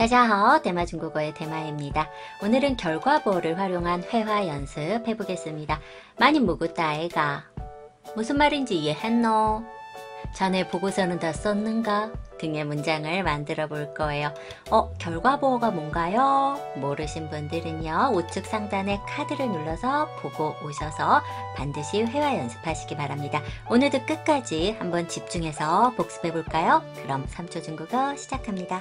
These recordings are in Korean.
大家好, 대마 중국어의 대마입니다. 오늘은 결과보를 활용한 회화 연습 해보겠습니다. 많이 무구따이가 무슨 말인지 이해했노? 전에 보고서는 다 썼는가? 등의 문장을 만들어 볼 거예요. 어? 결과보호가 뭔가요? 모르신 분들은요. 우측 상단에 카드를 눌러서 보고 오셔서 반드시 회화 연습하시기 바랍니다. 오늘도 끝까지 한번 집중해서 복습해 볼까요? 그럼 3초 중국어 시작합니다.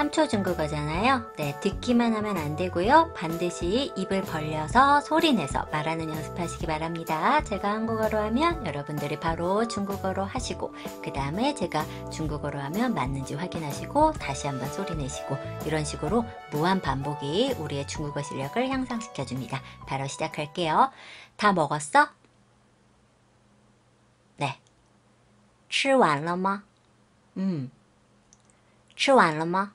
3초 중국어잖아요. 네, 듣기만 하면 안 되고요. 반드시 입을 벌려서 소리내서 말하는 연습하시기 바랍니다. 제가 한국어로 하면 여러분들이 바로 중국어로 하시고 그 다음에 제가 중국어로 하면 맞는지 확인하시고 다시 한번 소리내시고 이런 식으로 무한 반복이 우리의 중국어 실력을 향상시켜줍니다. 바로 시작할게요. 다 먹었어? 네. 吃完了吗? 음. 吃完了吗?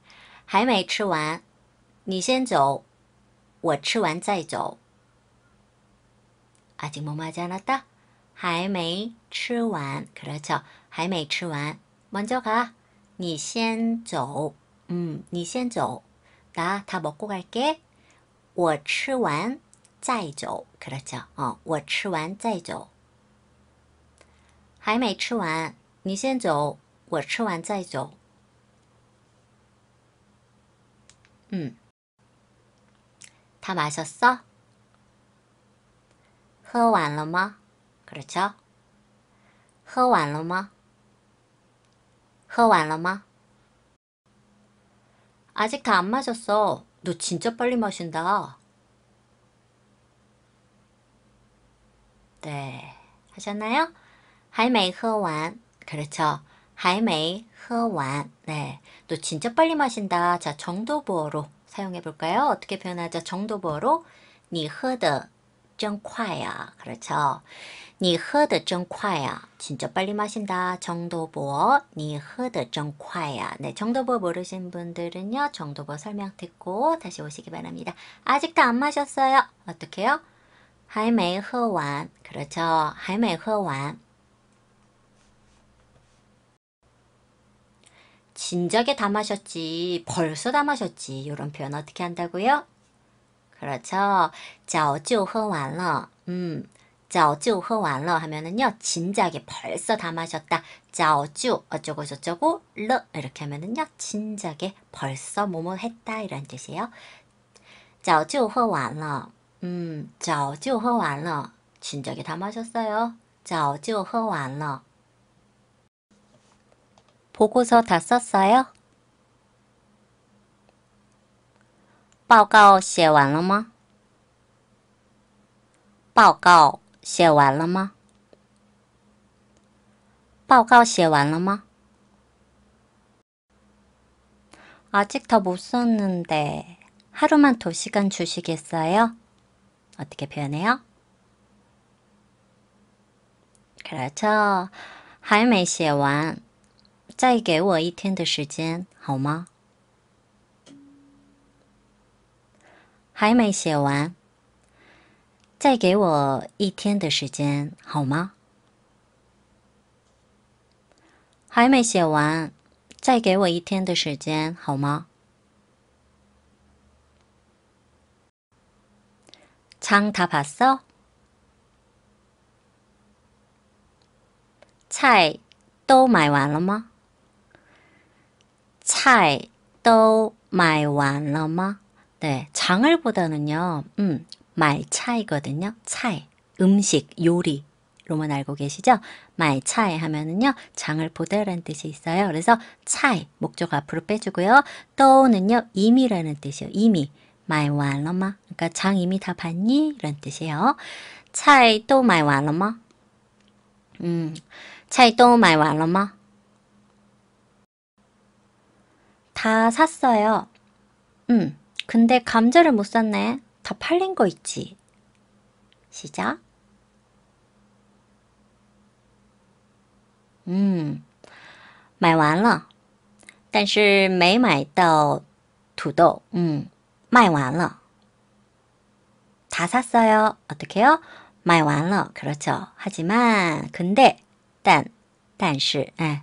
还没吃完，你先走，我吃完再走。아妈妈자나 다， 还没吃完，可乐巧还没吃完，王娇卡，你先走，嗯，你先走，다다먹고가 게， 我吃完再走，可乐巧哦，我吃完再走。还没吃完，你先走，我吃完再走。다 마셨어? 喝完了吗? 그렇죠? 喝完了吗?喝完了吗? 아직 다 안 마셨어. 너 진짜 빨리 마신다. 네. 하셨나요? 还没喝完. 그렇죠. 还没喝完. 네, 또 진짜 빨리 마신다. 자, 정도보어로 사용해 볼까요? 어떻게 표현하죠? 정도보어로 你喝的真快呀. 그렇죠. 你喝的真快呀. 진짜 빨리 마신다. 정도보어 你喝的真快呀. 네, 정도보어 모르신 분들은요. 정도보어 설명 듣고 다시 오시기 바랍니다. 아직도 안 마셨어요? 어떻게요? 还没喝完. 그렇죠. 还没喝完. 진작에 다 마셨지 벌써 다 마셨지 이런 표현 어떻게 한다고요? 그렇죠. 早就喝完了. 음, 早就喝完了 하면은요. 진작에 벌써 다 마셨다. 早就 어쩌고 저쩌고 了 이렇게 하면은요. 진작에 벌써 뭐뭐 했다 이런 뜻이에요. 早就喝完了. 음, 早就喝完了. 진작에 다 마셨어요. 早就喝完了. 보고서 다 썼어요? 报告写完了吗?报告写完了吗?报告写完了吗? 아직 다 못 썼는데 하루만 더 시간 주시겠어요? 어떻게 표현해요? 그렇죠. 还没写完再给我一天的时间，好吗？还没写完。再给我一天的时间，好吗？还没写完。再给我一天的时间，好吗？장다봤어菜都买完了吗？菜都买完了吗? 네, 장을보다는요. 음, 말차이거든요. 차 음식, 요리. 로만 알고 계시죠? 말차이 하면은요. 장을 보다라는 뜻이 있어요. 그래서 차이, 목적 앞으로 빼주고요. 또는요. 이미라는 뜻이요. 이미. 말完了吗? 그러니까 장 이미 다 봤니? 이런 뜻이에요. 차이 또买完了吗? 음, 차이 또买完了吗? 다 샀어요. 음, 근데 감자를 못 샀네. 다 팔린 거 있지. 시작. 음, 买完了.但是没买到土豆. 음, 卖完了.다 샀어요. 어떻게요? 卖完了. 그렇죠. 하지만 근데 단但是, 에. 예.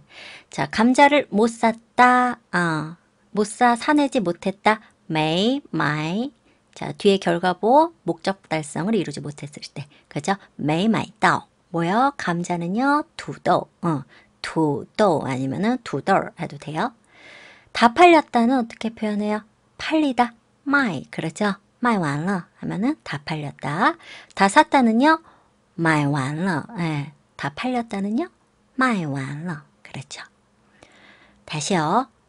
자, 감자를 못 샀다. 어. 못사 사내지 못했다. may, my. 자, 뒤에 결과보 목적 달성을 이루지 못했을 때. 그죠? may, my, dao. 뭐요? 감자는요, 두도. 어, 두도 아니면은 두덜 해도 돼요. 다 팔렸다는 어떻게 표현해요? 팔리다. my. 그렇죠? my 完了 하면은 다 팔렸다. 다 샀다는요, my 完了. 예. 다 팔렸다는요, my 完了. 그렇죠? 다시요.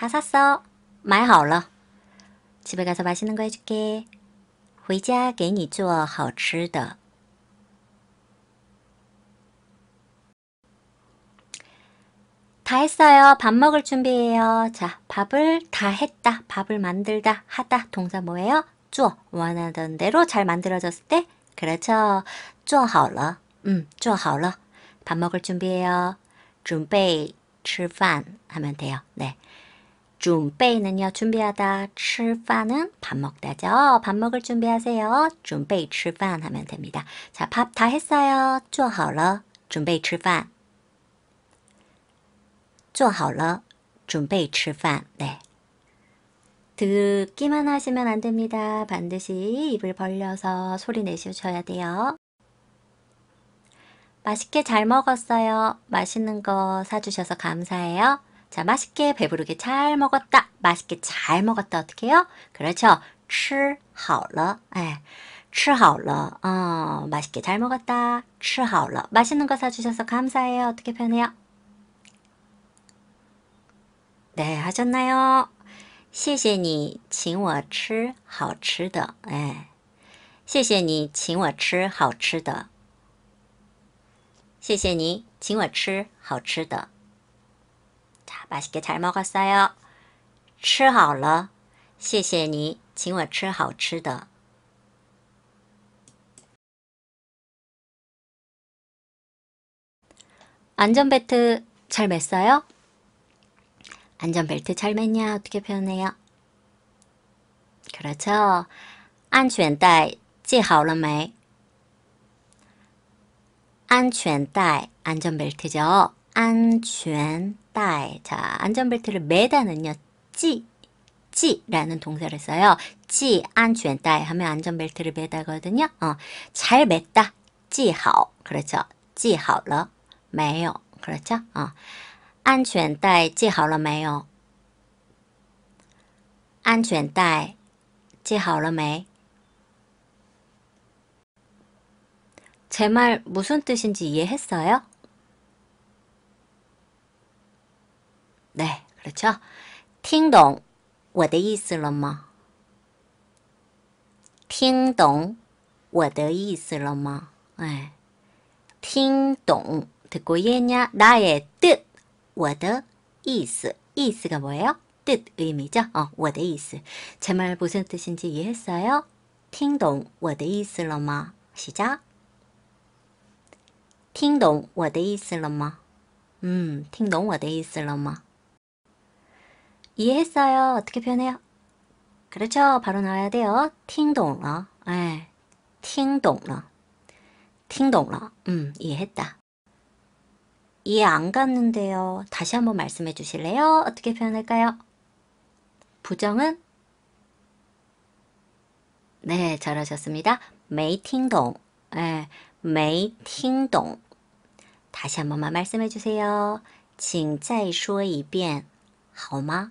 다 샀어. 말好了 집에 가서 맛있는 거 해줄게. 回家给你做好吃的.다 했어요. 밥 먹을 준비예요. 자, 밥을 다 했다. 밥을 만들다. 하다. 동사 뭐예요? 쪼. 원하던 대로 잘 만들어졌을 때. 그렇죠. 쪼好了. 음, 쪼好了. 밥 먹을 준비예요. 준비, 吃饭 하면 돼요. 네. 준비는요 준비하다 吃饭은 밥 먹다죠 밥 먹을 준비하세요 준비 吃饭 하면 됩니다 자밥 다 했어요 做好了 준비 吃饭做好了 준비 吃饭 네. 듣기만 하시면 안 됩니다 반드시 입을 벌려서 소리 내셔야 돼요 맛있게 잘 먹었어요 맛있는 거 사주셔서 감사해요 자, 맛있게 배부르게 잘 먹었다. 맛있게 잘 먹었다. 어떻게 해요? 그렇죠. 吃好了. 예. 吃好了. 어, 맛있게 잘 먹었다. 吃好了. 맛있는 거 사주셔서 감사해요. 어떻게 표현해요? 네, 하셨나요? 谢谢你请我吃好吃的. 예. 谢谢你请我吃好吃的.谢谢你请我吃好吃的。 자, 맛있게 잘 먹었어요. 吃好了.谢谢你,请我吃好吃的. 안전벨트 잘 맸어요? 안전벨트 잘 맸냐 어떻게 표현해요? 그렇죠. 안전帶 系好了没? 안전帶, 안전벨트죠. 안전帶. 자, 안전벨트를 매다는요. 찌, 찌라는 동사를 써요. 찌, 안전帶하면 안전벨트를 매다거든요. 어, 잘 맸다. 찌好. 그렇죠. 찌好了. 没有. 그렇죠. 어. 안전帶 찌好了没有? 安全带 찌好了没? 제말 무슨 뜻인지 이해했어요? 네, 그렇죠. 听懂我的意思了吗?听懂我的意思了吗? 네. 听懂 듣고 이해했냐? 나의 뜻, 我的意思. 이스가 뭐예요? 뜻, 의미죠? 어, 我的意思.제말 무슨 뜻인지 이해했어요? 听懂我的意思了吗? 시작. 听懂我的意思了吗？嗯，听懂我的意思了吗？ 이해했어요. 어떻게 표현해요? 그렇죠. 바로 나와야 돼요. 听懂了. 예. 听懂了.听懂了. 음, 이해했다. 이해 안 갔는데요. 다시 한번 말씀해 주실래요? 어떻게 표현할까요? 부정은? 네, 잘하셨습니다. 没听懂. 예. 没听懂. 다시 한 번만 말씀해 주세요. 请再说一遍好吗？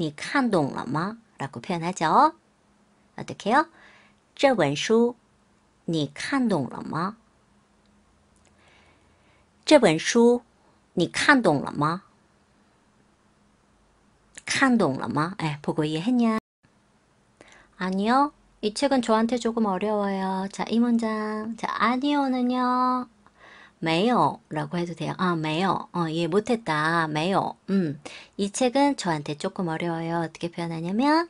你看懂了吗？来，我拍手来教哦。啊，对开哦。这本书你看懂了吗？这本书你看懂了吗？看懂了吗？哎，보고이해했 냐？ 아니요이책은저한테조금어려워요자이문장자아니요는요 매요라고 해도 돼요. 아, 매요. 어, 이해 못했다. 매요. 음, 이 책은 저한테 조금 어려워요. 어떻게 표현하냐면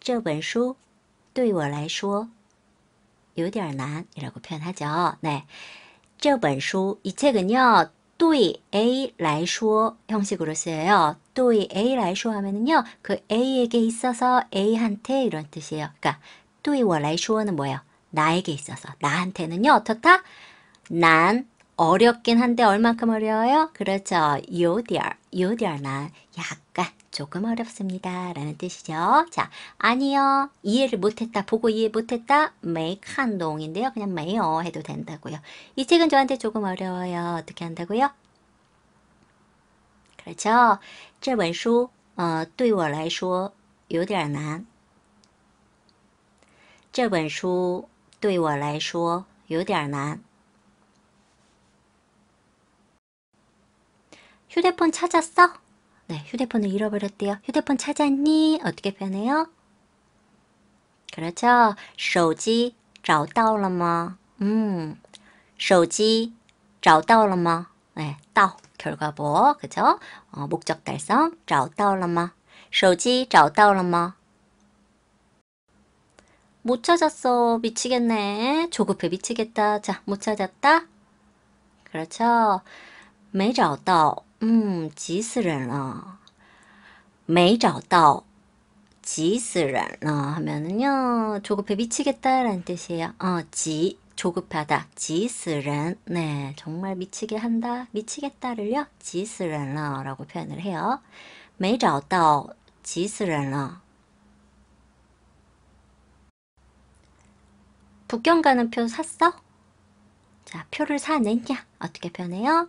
这本书对我来说有点难이라고 표현하죠. 네, 这本书이 책은요. 对 A 来说 형식으로 쓰여요. 对 A 来说 하면은요. 그 A에게 있어서 A한테 이런 뜻이에요. 그러니까 对我来说는 뭐예요? 나에게 있어서 나한테는요. 어떻다? 난 어렵긴 한데 얼만큼 어려워요? 그렇죠. 요디얼, 요디얼 난 약간 조금 어렵습니다. 라는 뜻이죠. 자, 아니요. 이해를 못했다. 보고 이해 못했다. make 한동인데요. 그냥 매요 해도 된다고요. 이 책은 저한테 조금 어려워요. 어떻게 한다고요? 그렇죠. 这本书 어, 对我来说有点难.这本书对我来说有点难。 휴대폰 찾았어? 네, 휴대폰을 잃어버렸대요. 휴대폰 찾았니? 어떻게 표현해요? 그렇죠. 手机找到了吗? 음, 手机找到了吗? 네, 到 결과보, 그죠? 어, 목적 달성, 找到了吗?手机找到了吗?못 찾았어. 미치겠네. 조급해 미치겠다. 자, 못 찾았다. 그렇죠. 没找到 嗯，急死人了，没找到，急死人了하면요조급해미치겠다라는뜻이에요어지 조급하다, 지스런, 네, 정말 미치게 한다, 미치겠다를요, 지스런러라고 표현을 해요. 没找到 지스런러. 북경 가는 표 샀어? 자, 표를 사느냐? 어떻게 표현해요?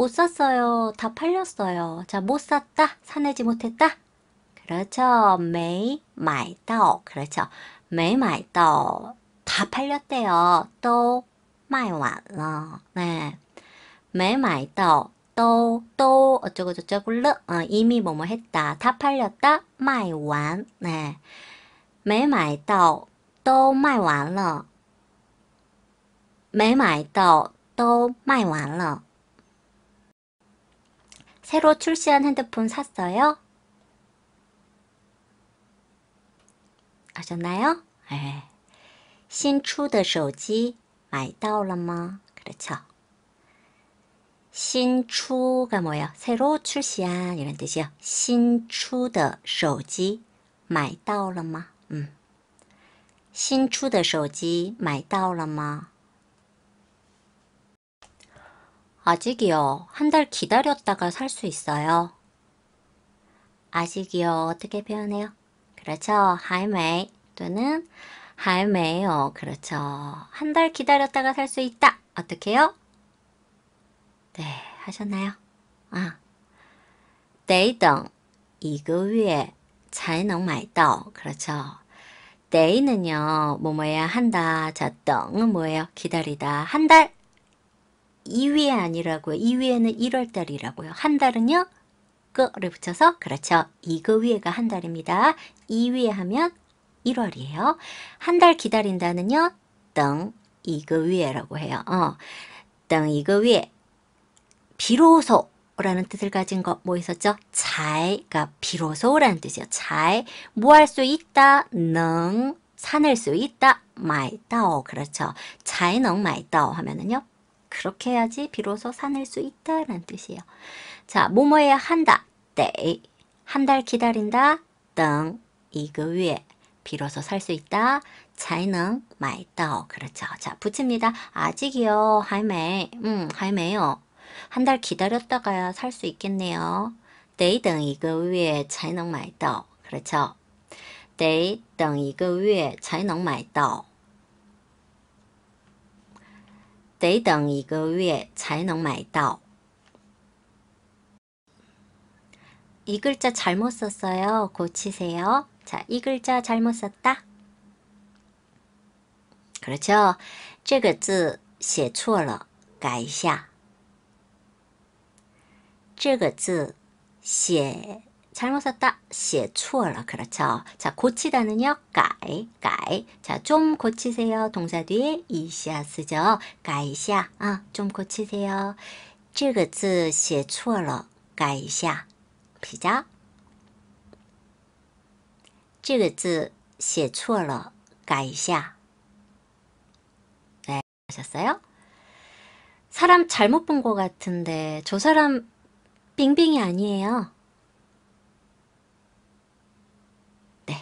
못 샀어요. 다 팔렸어요. 자, 못 샀다. 사내지 못했다. 그렇죠. 매이 마이다오. 그렇죠. 매이 마이다오. 다 팔렸대요. 또 마이완러. 네. 매이 마이다오. 또, 또, 어쩌고저쩌고르. 어, 이미 뭐뭐 뭐 했다. 다 팔렸다. 마이완. 네. 매이 마이다오. 또 마이완러. 没买到都卖完了。 새로 출시한 핸드폰 샀어요? 아셨나요? 네. 신추的手机 买到了吗? 그렇죠. 신추가 뭐예요? 새로 출시한 이런 뜻이요. 신추的手机 买到了吗? 음. 新出的手机买到了吗? 아직이요. 한 달 기다렸다가 살 수 있어요. 아직이요. 어떻게 표현해요? 그렇죠. Hi, m a 또는 Hi, m a 요 그렇죠. 한 달 기다렸다가 살 수 있다. 어떻게 요 네, 하셨나요? 아, They 등 이거月 才能买到. 그렇죠. d a 는요뭐 뭐야, 한다. 자, 덩은 뭐예요? 기다리다. 한달 2위에 아니라고요. 2위에는 1월달이라고요. 한 달은요? 그를 붙여서 그렇죠. 이거 위에가 한 달입니다. 2위에 하면 1월이에요. 한 달 기다린다는요. 떵 이거 위에라고 해요. 어, 떵 이거 위에 비로소 라는 뜻을 가진 거 뭐 있었죠? 잘가 비로소라는 뜻이에요. 잘, 뭐할 수 있다, 능, 사낼 수 있다, 마이 따오 그렇죠. 잘능 마이 따오 하면은요. 그렇게 해야지 비로소 사낼 수 있다라는 뜻이에요. 자, 뭐뭐 해야 한다. 때. 한달 기다린다. 등. 이거 위에. 비로소 살 수 있다. 자이능 마이다 그렇죠. 자, 붙입니다. 아직이요. 할매. 음, 할매요. 한 달 기다렸다가야 살 수 있겠네요. 데이 등 이거 위에 자이능 마이다 그렇죠. 데이 등 이거 위에 자이능 마이다 得等一个月才能买到。이 글자 잘못 썼어요. 고치세요. 자, 이 글자 잘못 썼다. 그렇죠. 这个字写错了，改一下。这个字写 잘못 썼다. 写错了. 그렇죠. 자, 고치다는요. 까이, 까이. 자, 좀 고치세요. 동사 뒤에 이시아 쓰죠. 까이샤. 아, 어, 좀 고치세요. 这个字写错了. 까이샤. 시작. 这个字写错了. 까이샤. 네, 하셨어요? 사람 잘못 본 것 같은데 저 사람 빙빙이 아니에요.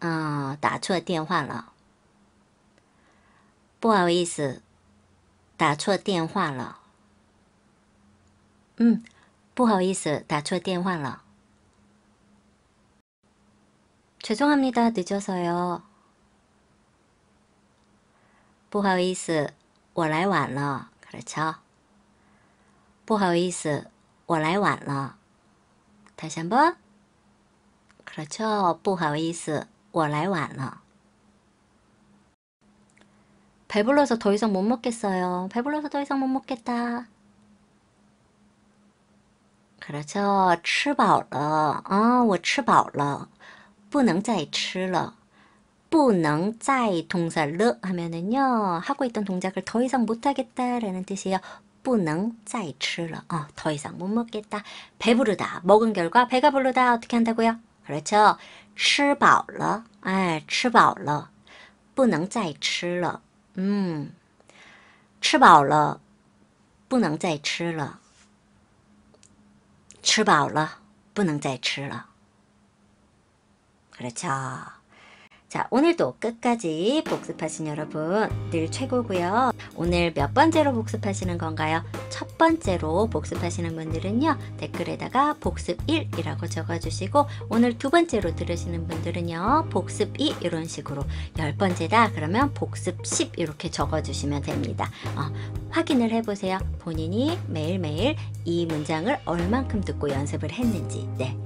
嗯，打错电话了，不好意思，打错电话了。嗯，不好意思，打错电话了。죄송합니다늦어서 요。 不好意思，我来晚了。그렇죠不好意思，我来晚了。다시한번그렇죠不好意思。我来晚了。 배불러서 더 이상 못 먹겠어요. 배불러서 더 이상 못 먹겠다. 그렇죠. 吃饱了. 아, 어, 我吃饱了.不能再吃了.不能再 동사 了 하면은요. 하고 있던 동작을 더 이상 못 하겠다라는 뜻이에요. 不能再吃了. 어, 더 이상 못 먹겠다. 배부르다. 먹은 결과 배가 부르다. 어떻게 한다고요? 그렇죠. 吃饱了，哎，吃饱了，不能再吃了，嗯，吃饱了，不能再吃了，吃饱了，不能再吃了，可得瞧。자 오늘도 끝까지 복습하신 여러분 늘 최고고요. 오늘 몇 번째로 복습하시는 건가요? 첫 번째로 복습하시는 분들은요. 댓글에다가 복습 1이라고 적어주시고 오늘 두 번째로 들으시는 분들은요. 복습 2 이런 식으로 열 번째다 그러면 복습 10 이렇게 적어주시면 됩니다. 어, 확인을 해보세요. 본인이 매일매일 이 문장을 얼만큼 듣고 연습을 했는지 네.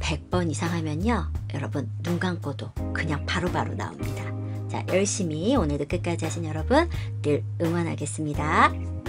100번 이상 하면요. 여러분 눈 감고도 그냥 바로바로 바로 나옵니다. 자 열심히 오늘도 끝까지 하신 여러분 늘 응원하겠습니다.